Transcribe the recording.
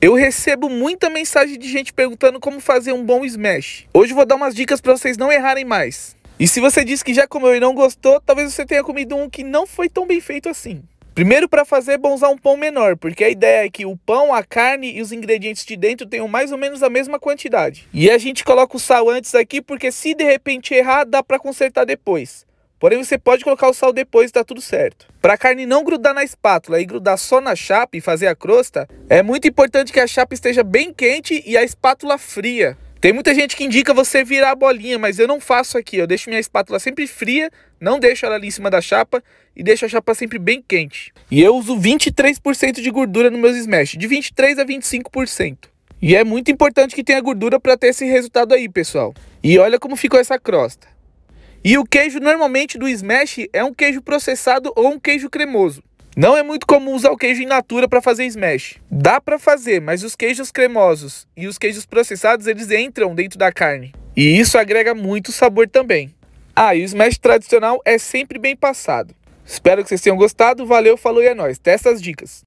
Eu recebo muita mensagem de gente perguntando como fazer um bom smash. Hoje vou dar umas dicas para vocês não errarem mais. E se você disse que já comeu e não gostou, talvez você tenha comido um que não foi tão bem feito assim. Primeiro, para fazer, é bom usar um pão menor, porque a ideia é que o pão, a carne e os ingredientes de dentro tenham mais ou menos a mesma quantidade. E a gente coloca o sal antes aqui, porque se de repente errar, dá para consertar depois. Porém, você pode colocar o sal depois e tá tudo certo. Para a carne não grudar na espátula e grudar só na chapa e fazer a crosta, é muito importante que a chapa esteja bem quente e a espátula fria. Tem muita gente que indica você virar a bolinha, mas eu não faço aqui. Eu deixo minha espátula sempre fria, não deixo ela ali em cima da chapa e deixo a chapa sempre bem quente. E eu uso 23% de gordura nos meus smash, de 23% a 25%. E é muito importante que tenha gordura para ter esse resultado aí, pessoal. E olha como ficou essa crosta. E o queijo normalmente do smash é um queijo processado ou um queijo cremoso. Não é muito comum usar o queijo in natura para fazer smash. Dá para fazer, mas os queijos cremosos e os queijos processados eles entram dentro da carne. E isso agrega muito sabor também. Ah, e o smash tradicional é sempre bem passado. Espero que vocês tenham gostado, valeu, falou e é nóis. Testa as dicas.